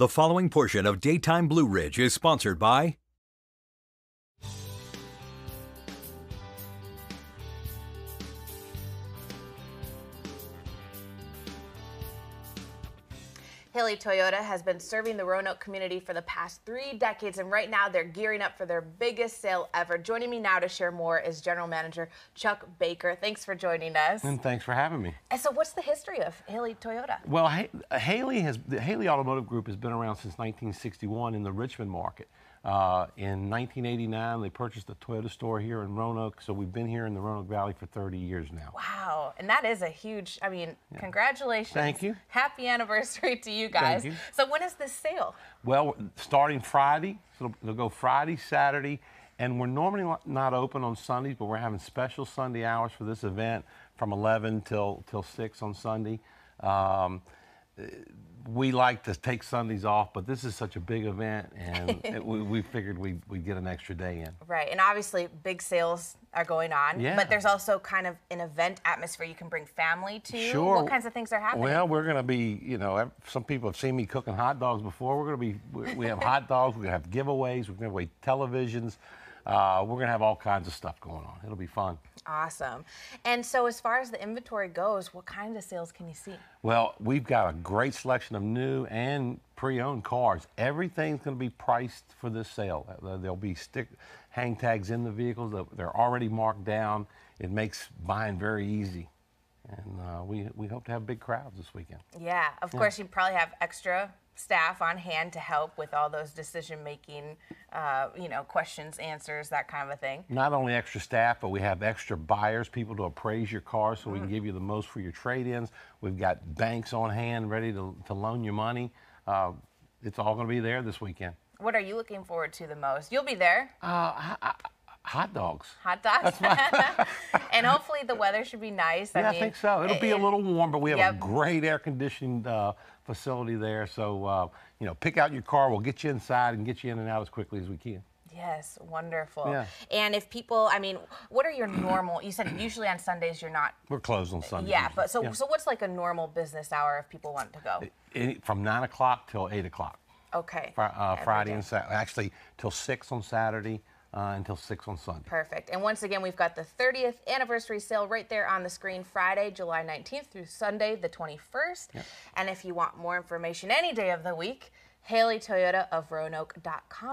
The following portion of Daytime Blue Ridge is sponsored by Haley Toyota has been serving the Roanoke community for the past three decades, and right now they're gearing up for their biggest sale ever. Joining me now to share more is General Manager Chuck Baker. Thanks for joining us. And thanks for having me. And so, what's the history of Haley Toyota? Well, Haley has the Haley Automotive Group has been around since 1961 in the Richmond market. Uh, in 1989, they purchased a Toyota store here in Roanoke, so we've been here in the Roanoke Valley for 30 years now. Wow, and that is a huge, I mean, yeah. congratulations. Thank you. Happy anniversary to you you guys. You. So when is this sale? Well, starting Friday, so it'll, go Friday, Saturday, and we're normally not open on Sundays, but we're having special Sunday hours for this event from 11 till till 6 on Sunday. Um, we like to take Sundays off, but this is such a big event, and it, we, we, figured we'd, we'd, get an extra day in. Right, and obviously big sales are going on, yeah. but there's also kind of an event atmosphere you can bring family to. Sure. What kinds of things are happening? Well, we're going to be, you know, some people have seen me cooking hot dogs before. We're going to be, we have hot dogs, we're going to have giveaways, we're going to have televisions. Uh, we're going to have all kinds of stuff going on. It'll be fun. Awesome. And so, as far as the inventory goes, what kind of sales can you see? Well, we've got a great selection of new and pre-owned cars. Everything's going to be priced for this sale. Uh, uh, there'll be stick hang tags in the vehicles. They're already marked down. It makes buying very easy and uh, we, we hope to have big crowds this weekend. Yeah, of yeah. course, you probably have extra staff on hand to help with all those decision making, uh, you know, questions, answers, that kind of a thing. Not only extra staff, but we have extra buyers, people to appraise your car so mm. we can mm. give you the most for your trade ins. We've got banks on hand ready to, to loan you money. Uh, it's all going to be there this weekend. What are you looking forward to the most? You'll be there. Uh, I, I, Hot dogs. Hot dogs. and hopefully the weather should be nice. Yeah, I, mean, I think so. It'll it, be a little warm, but we have yep. a great air conditioned uh, facility there. So, uh, you know, pick out your car. We'll get you inside and get you in and out as quickly as we can. Yes, wonderful. Yeah. And if people, I mean, what are your normal? You said usually on Sundays you're not. We're closed on Sundays. Yeah, but so yeah. so what's like a normal business hour if people want to go? from nine o'clock till eight o'clock. Okay. Fr uh, Friday day. and Saturday, actually till six on Saturday uh, until 6 on Sunday. Perfect. And once again, we've got the 30th anniversary sale right there on the screen Friday, July 19th through Sunday, the 21st. Yep. And if you want more information any day of the week, HaleyToyotaOfRoanoke.com. of Roanoke.com.